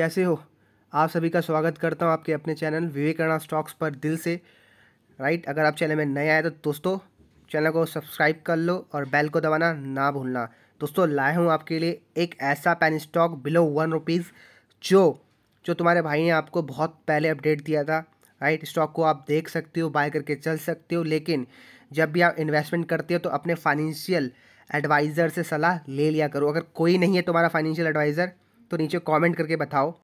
कैसे हो आप सभी का स्वागत करता हूं आपके अपने चैनल विवेकानंद स्टॉक्स पर दिल से राइट अगर आप चैनल में नए आए तो दोस्तों चैनल को सब्सक्राइब कर लो और बेल को दबाना ना भूलना दोस्तों लाए हूँ आपके लिए एक ऐसा penny stock below one rupees जो जो तुम्हारे भाई ने आपको बहुत पहले अपडेट दिया था राइट स्टॉक को आप देख सकते हो बाय करके चल सकते हो लेकिन जब भी आप इन्वेस्टमेंट करते हो तो अपने फाइनेंशियल एडवाइज़र से सलाह ले लिया करो अगर कोई नहीं है तुम्हारा फाइनेंशियल एडवाइज़र तो नीचे कमेंट करके बताओ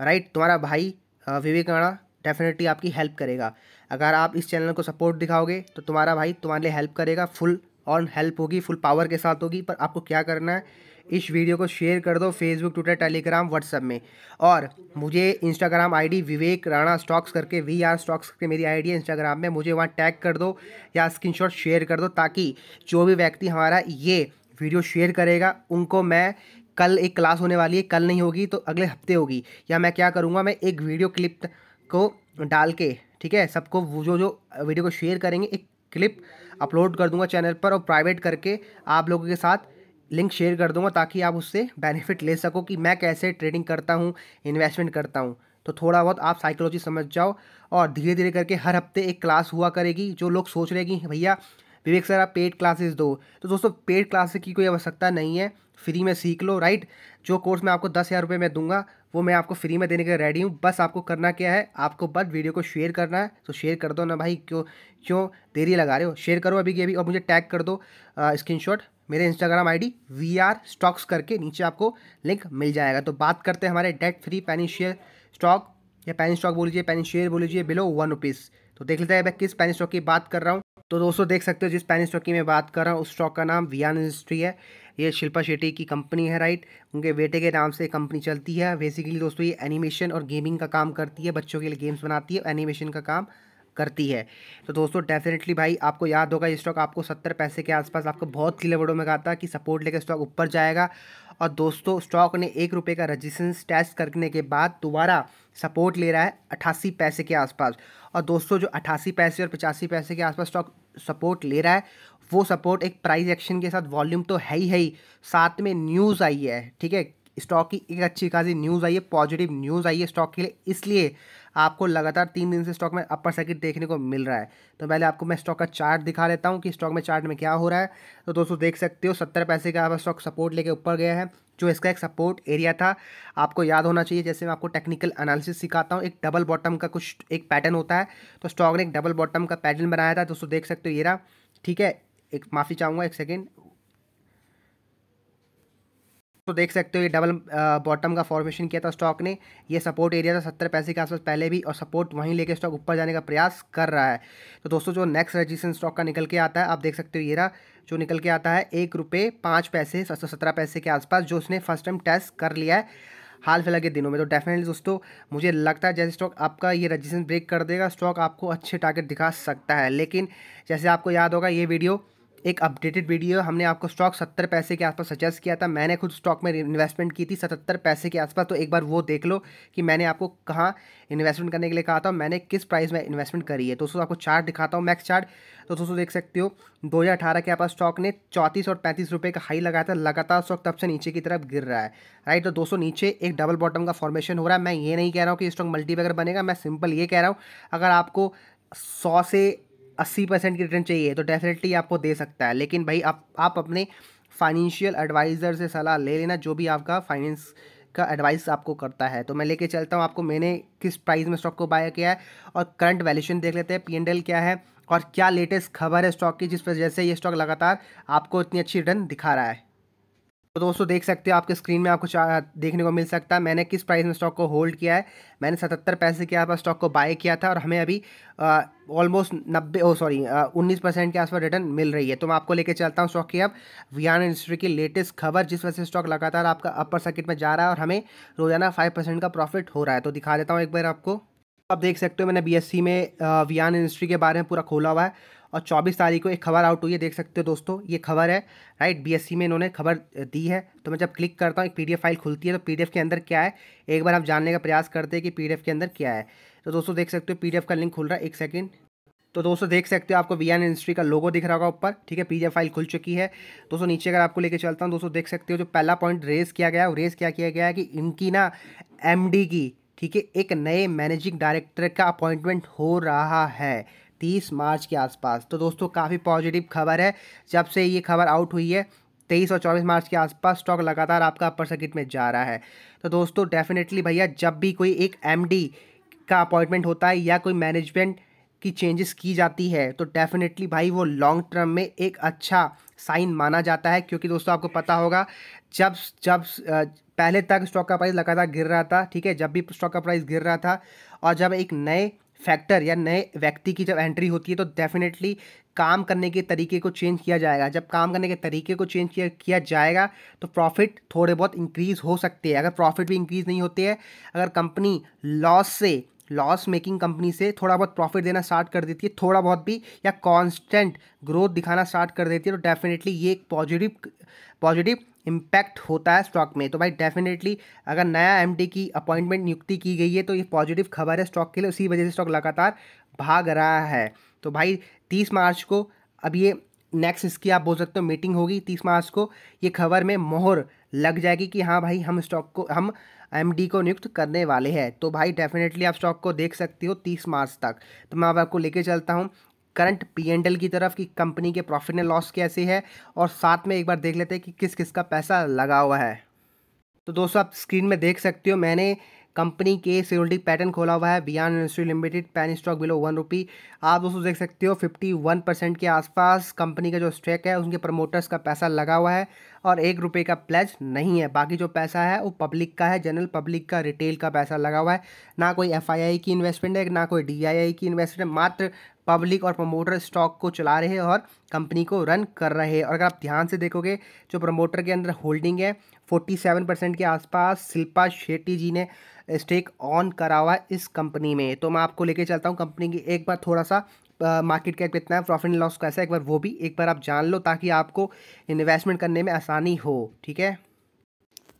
राइट तुम्हारा भाई विवेकाना डेफिनेटली आपकी हेल्प करेगा अगर आप इस चैनल को सपोर्ट दिखाओगे तो तुम्हारा भाई तुम्हारे लिए हेल्प करेगा फुल ऑन हेल्प होगी फुल पावर के साथ होगी पर आपको क्या करना है इस वीडियो को शेयर कर दो फेसबुक ट्विटर टेलीग्राम व्हाट्सअप में और मुझे Instagram ID Vivek Rana stocks करके वी आर स्टॉक्स करके मेरी आईडी है इंस्टाग्राम में मुझे वहाँ टैग कर दो या स्क्रीनशॉट शेयर कर दो ताकि जो भी व्यक्ति हमारा ये वीडियो शेयर करेगा उनको मैं कल एक क्लास होने वाली है कल नहीं होगी तो अगले हफ्ते होगी या मैं क्या करूँगा मैं एक वीडियो क्लिप को डाल के ठीक है सबको वो जो जो वीडियो को शेयर करेंगे एक क्लिप अपलोड कर दूंगा चैनल पर और प्राइवेट करके आप लोगों के साथ लिंक शेयर कर दूंगा ताकि आप उससे बेनिफिट ले सको कि मैं कैसे ट्रेडिंग करता हूँ इन्वेस्टमेंट करता हूँ तो थोड़ा बहुत आप साइकोलॉजी समझ जाओ और धीरे धीरे करके हर हफ्ते एक क्लास हुआ करेगी जो लोग सोच रहे कि भैया विवेक सर आप पेड क्लासेस दो तो दोस्तों पेड क्लासेस की कोई आवश्यकता नहीं है फ्री में सीख लो राइट जो कोर्स मैं आपको दस हज़ार रुपये में दूंगा वो मैं आपको फ्री में देने के लिए रेडी हूँ बस आपको करना क्या है आपको बस वीडियो को शेयर करना है तो शेयर कर दो ना भाई क्यों क्यों देरी लगा रहे हो शेयर करो अभी की अभी और मुझे टैग कर दो स्क्रीन मेरे Instagram ID V R stocks करके नीचे आपको लिंक मिल जाएगा तो बात करते हैं हमारे debt free penny share stock या पैनी स्टॉक बोल लीजिए पैनी शेयर बोल लीजिए बिलो वन रुपीज़ तो देख लेते हैं मैं किस पैनी स्टॉक की बात कर रहा हूँ तो दोस्तों देख सकते हो जिस पैनी स्टॉक की मैं बात कर रहा हूँ उस स्टॉक का नाम वियान इंडस्ट्री है ये शिल्पा शेट्टी की कंपनी है राइट उनके बेटे के नाम से कंपनी चलती है बेसिकली दोस्तों ये एनिमेशन और गेमिंग का काम करती है बच्चों के लिए गेम्स बनाती है एनिमेशन का काम करती है तो दोस्तों डेफिनेटली भाई आपको याद होगा ये स्टॉक आपको सत्तर पैसे के आसपास आपको बहुत क्लियर में कहा था कि सपोर्ट लेकर स्टॉक ऊपर जाएगा और दोस्तों स्टॉक ने एक रुपये का रजिस्टेंस टेस्ट करने के बाद दोबारा सपोर्ट ले रहा है अट्ठासी पैसे के आसपास और दोस्तों जो अट्ठासी पैसे और पचासी पैसे के आसपास स्टॉक सपोर्ट ले रहा है वो सपोर्ट एक प्राइस एक्शन के साथ वॉल्यूम तो है ही है ही साथ में न्यूज़ आई है ठीक है स्टॉक की एक अच्छी खासी न्यूज़ आई है पॉजिटिव न्यूज़ आई है स्टॉक के लिए इसलिए आपको लगातार तीन दिन से स्टॉक में अपर सर्किट देखने को मिल रहा है तो पहले आपको मैं स्टॉक का चार्ट दिखा देता हूँ कि स्टॉक में चार्ट में क्या हो रहा है तो दोस्तों देख सकते हो सत्तर पैसे का स्टॉक सपोर्ट लेके ऊपर गया है जो इसका एक सपोर्ट एरिया था आपको याद होना चाहिए जैसे मैं आपको टेक्निकल एनालिसिस सिखाता हूँ एक डबल बॉटम का कुछ एक पैटर्न होता है तो स्टॉक ने एक डबल बॉटम का पैटर्न बनाया था दोस्तों देख सकते हो ये रहा ठीक है एक माफ़ी चाहूँगा एक सेकेंड तो देख सकते हो ये डबल बॉटम का फॉर्मेशन किया था स्टॉक ने ये सपोर्ट एरिया था सत्तर पैसे के आसपास पहले भी और सपोर्ट वहीं लेके स्टॉक ऊपर जाने का प्रयास कर रहा है तो दोस्तों जो नेक्स्ट रजिस्ट्रेशन स्टॉक का निकल के आता है आप देख सकते हो ये रहा जो निकल के आता है एक रुपये पाँच पैसे सत्तर सत्रह पैसे के आसपास जो उसने फर्स्ट टाइम टेस्ट कर लिया है हाल फिलहाल के दिनों में तो डेफिनेटली दोस्तों मुझे लगता है जैसे स्टॉक आपका ये रजिस्ट्रेशन ब्रेक कर देगा स्टॉक आपको अच्छे टारगेट दिखा सकता है लेकिन जैसे आपको याद होगा ये वीडियो एक अपडेटेड वीडियो हमने आपको स्टॉक सत्तर पैसे के आसपास सजेस्ट किया था मैंने खुद स्टॉक में इन्वेस्टमेंट की थी सतहत्तर पैसे के आसपास तो एक बार वो देख लो कि मैंने आपको कहाँ इन्वेस्टमेंट करने के लिए कहा था मैंने किस प्राइस में इन्वेस्टमेंट करी है दोस्तों तो आपको चार्ट दिखाता हूँ मैक्स चार्ट तो दोस्तों देख सकते हो दो के आसपास स्टॉक ने चौंतीस और पैंतीस रुपये का हाई लगाया था लगातार स्टॉक तब से नीचे की तरफ गिर रहा है राइट तो दोस्तों नीचे एक डबल बॉटम का फॉर्मेशन हो रहा है मैं ये नहीं कह रहा हूँ कि स्टॉक मल्टीबैगर बनेगा मैं सिंपल ये कह रहा हूँ अगर आपको सौ से अस्सी परसेंट की रिटर्न चाहिए तो डेफिनेटली आपको दे सकता है लेकिन भाई आप आप अपने फाइनेंशियल एडवाइज़र से सलाह ले लेना जो भी आपका फाइनेंस का एडवाइस आपको करता है तो मैं लेके चलता हूँ आपको मैंने किस प्राइस में स्टॉक को बाय किया है और करंट वैल्यूशन देख लेते हैं पी क्या है और क्या लेटेस्ट खबर है स्टॉक की जिस वजह से ये स्टॉक लगातार आपको इतनी अच्छी रिटर्न दिखा रहा है तो दोस्तों देख सकते हो आपके स्क्रीन में आपको देखने को मिल सकता है मैंने किस प्राइस में स्टॉक को होल्ड किया है मैंने सतहत्तर पैसे के आसपास स्टॉक को बाय किया था और हमें अभी ऑलमोस्ट नब्बे ओ सॉरी उन्नीस परसेंट के आसपास रिटर्न मिल रही है तो मैं आपको लेके चलता हूँ स्टॉक की अब वियान इंडस्ट्री की लेटेस्ट खबर जिस वजह से स्टॉक लगातार आपका अपर सर्किट में जा रहा है और हमें रोजाना फाइव परसेंट का प्रॉफिट हो रहा है तो दिखा देता हूँ एक बार आपको आप देख सकते हो मैंने बी में वियान इंडस्ट्री के बारे में पूरा खोला हुआ है और चौबीस तारीख को एक खबर आउट हुई है देख सकते हो दोस्तों ये खबर है राइट बीएससी e में इन्होंने खबर दी है तो मैं जब क्लिक करता हूँ एक पीडीएफ फाइल खुलती है तो पीडीएफ के अंदर क्या है एक बार आप जानने का प्रयास करते हैं कि पीडीएफ के अंदर क्या है तो दोस्तों देख सकते हो पी का लिंक खुल रहा है एक सेकेंड तो दोस्तों देख सकते हो आपको वी एन इंडस्ट्री का लोगो दिख रहा होगा ऊपर ठीक है पीडीएफ फाइल खुल चुकी है दोस्तों नीचे अगर आपको लेके चलता हूँ दोस्तों देख सकते हो जो पहला पॉइंट रेज किया गया है रेज क्या किया गया है कि इनकी ना एमडी की ठीक है एक नए मैनेजिंग डायरेक्टर का अपॉइंटमेंट हो रहा है तीस मार्च के आसपास तो दोस्तों काफ़ी पॉजिटिव खबर है जब से ये खबर आउट हुई है तेईस और चौबीस मार्च के आसपास स्टॉक लगातार आपका अपर सर्किट में जा रहा है तो दोस्तों डेफिनेटली भैया जब भी कोई एक एम का अपॉइंटमेंट होता है या कोई मैनेजमेंट की चेंजेस की जाती है तो डेफिनेटली भाई वो लॉन्ग टर्म में एक अच्छा साइन माना जाता है क्योंकि दोस्तों आपको पता होगा जब जब पहले तक स्टॉक का प्राइस लगातार गिर रहा था ठीक है जब भी स्टॉक का प्राइस गिर रहा था और जब एक नए फैक्टर या नए व्यक्ति की जब एंट्री होती है तो डेफिनेटली काम करने के तरीके को चेंज किया जाएगा जब काम करने के तरीके को चेंज किया किया जाएगा तो प्रॉफिट थोड़े बहुत इंक्रीज़ हो सकते हैं अगर प्रॉफिट भी इंक्रीज़ नहीं होते हैं अगर कंपनी लॉस से लॉस मेकिंग कंपनी से थोड़ा बहुत प्रॉफिट देना स्टार्ट कर देती है थोड़ा बहुत भी या कांस्टेंट ग्रोथ दिखाना स्टार्ट कर देती है तो डेफिनेटली ये एक पॉजिटिव पॉजिटिव इम्पैक्ट होता है स्टॉक में तो भाई डेफिनेटली अगर नया एमडी की अपॉइंटमेंट नियुक्ति की गई है तो ये पॉजिटिव खबर है स्टॉक के लिए उसी वजह से स्टॉक लगातार भाग रहा है तो भाई तीस मार्च को अब ये नेक्स्ट इसकी आप बोल सकते हो मीटिंग होगी तीस मार्च को ये खबर में मोहर लग जाएगी कि हाँ भाई हम स्टॉक को हम एमडी को नियुक्त करने वाले हैं तो भाई डेफिनेटली आप स्टॉक को देख सकते हो तीस मार्च तक तो मैं अब आपको लेके चलता हूँ करंट पी एंड एल की तरफ कि कंपनी के प्रॉफिट एंड लॉस कैसे है और साथ में एक बार देख लेते हैं कि किस किस का पैसा लगा हुआ है तो दोस्तों आप स्क्रीन में देख सकते हो मैंने कंपनी के सिक्योरिटी पैटर्न खोला हुआ है बियान industry limited penny stock below one rupee आप दोस्तों देख सकते हो फिफ्टी वन परसेंट के आसपास कंपनी का जो स्टेक है उनके प्रमोटर्स का पैसा लगा हुआ है और एक रुपये का प्लेज नहीं है बाकी जो पैसा है वो पब्लिक का है जनरल पब्लिक का रिटेल का पैसा लगा हुआ है ना कोई एफ की इन्वेस्टमेंट है ना कोई डी की इन्वेस्टमेंट है मात्र पब्लिक और प्रमोटर स्टॉक को चला रहे हैं और कंपनी को रन कर रहे हैं और अगर आप ध्यान से देखोगे जो प्रमोटर के अंदर होल्डिंग है 47 परसेंट के आसपास शिल्पा शेट्टी जी ने स्टेक ऑन करा हुआ है इस कंपनी में तो मैं आपको लेके चलता हूँ कंपनी की एक बार थोड़ा सा मार्केट कैप कितना है प्रॉफिट एंड लॉस कैसा है एक बार वो भी एक बार आप जान लो ताकि आपको इन्वेस्टमेंट करने में आसानी हो ठीक है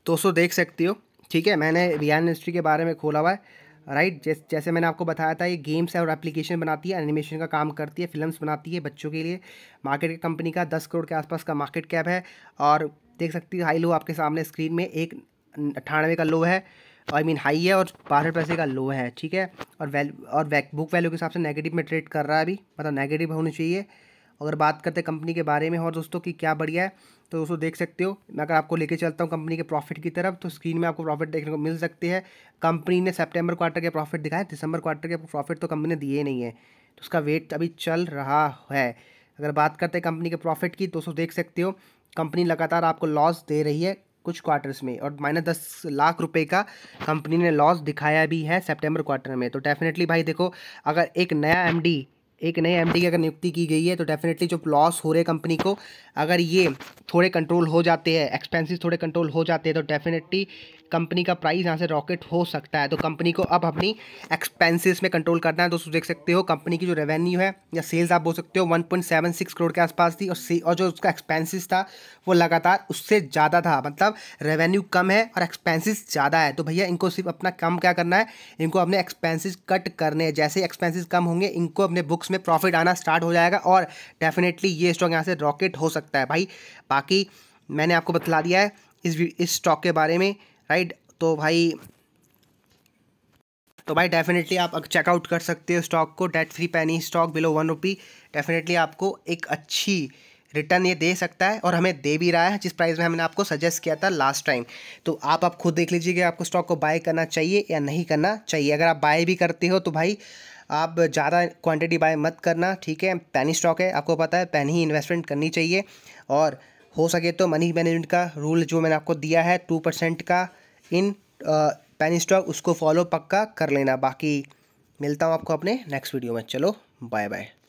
दोस्तों देख सकती हो ठीक है मैंने रियल इंडस्ट्री के बारे में खोला हुआ है राइट right? जैस, जैसे मैंने आपको बताया था ये गेम्स है और एप्लीकेशन बनाती है एनिमेशन का काम करती है फिल्म्स बनाती है बच्चों के लिए मार्केट कंपनी का दस करोड़ के आसपास का मार्केट कैप है और देख सकती हो हाई लो आपके सामने स्क्रीन में एक अट्ठानवे का लो है आई मीन हाई है और बासठ पैसे का लो है ठीक है और वैल और वैक, बुक वैल्यू के हिसाब से नेगेटिव में ट्रेड कर रहा है अभी मतलब नेगेटिव होनी चाहिए अगर बात करते हैं कंपनी के बारे में और दोस्तों की क्या बढ़िया है तो दोस्तों देख सकते हो मैं अगर आपको लेके चलता हूँ कंपनी के प्रॉफिट की तरफ तो स्क्रीन में आपको प्रॉफिट देखने को मिल सकती है कंपनी ने सेप्टेम्बर क्वार्टर के प्रॉफिट दिखाया दिसंबर क्वार्टर के प्रॉफिट तो कंपनी ने दिए नहीं है तो उसका वेट अभी चल रहा है अगर बात करते हैं कंपनी के प्रॉफिट की तो दोस्तों देख सकते हो कंपनी लगातार आपको लॉस दे रही है कुछ क्वार्टर्स में और माइनस दस लाख रुपए का कंपनी ने लॉस दिखाया भी है सितंबर क्वार्टर में तो डेफिनेटली भाई देखो अगर एक नया एमडी एक नए एमडी की अगर नियुक्ति की गई है तो डेफिनेटली जो लॉस हो रहे कंपनी को अगर ये थोड़े कंट्रोल हो जाते हैं एक्सपेंसिस थोड़े कंट्रोल हो जाते हैं तो डेफिनेटली कंपनी का प्राइस यहाँ से रॉकेट हो सकता है तो कंपनी को अब अपनी एक्सपेंसेस में कंट्रोल करना है दोस्तों देख सकते हो कंपनी की जो रेवेन्यू है या सेल्स आप बोल सकते हो 1.76 करोड़ के आसपास थी और और जो उसका एक्सपेंसिस था वो लगातार उससे ज़्यादा था मतलब रेवेन्यू कम है और एक्सपेंसिस ज़्यादा है तो भैया इनको सिर्फ अपना कम क्या करना है इनको अपने एक्सपेंसिस कट करने हैं जैसे एक्सपेंसिस कम होंगे इनको अपने बुक्स में प्रॉफिट आना स्टार्ट हो जाएगा और डेफिनेटली ये स्टॉक यहाँ से रॉकेट हो सकता है भाई बाकी मैंने आपको बतला दिया है इस इस स्टॉक के बारे में राइट तो भाई तो भाई डेफिनेटली आप चेकआउट कर सकते हो स्टॉक को debt free penny stock below one rupee definitely आपको एक अच्छी रिटर्न ये दे सकता है और हमें दे भी रहा है जिस प्राइस में हमने आपको सजेस्ट किया था लास्ट टाइम तो आप आप खुद देख लीजिए कि आपको स्टॉक को बाय करना चाहिए या नहीं करना चाहिए अगर आप बाय भी करते हो तो भाई आप ज़्यादा क्वांटिटी बाय मत करना ठीक है पैनी स्टॉक है आपको पता है पैनी ही इन्वेस्टमेंट करनी चाहिए और हो सके तो मनी मैनेजमेंट का रूल जो मैंने आपको दिया है टू परसेंट का इन पेन स्टॉक उसको फॉलो पक्का कर लेना बाकी मिलता हूँ आपको अपने नेक्स्ट वीडियो में चलो बाय बाय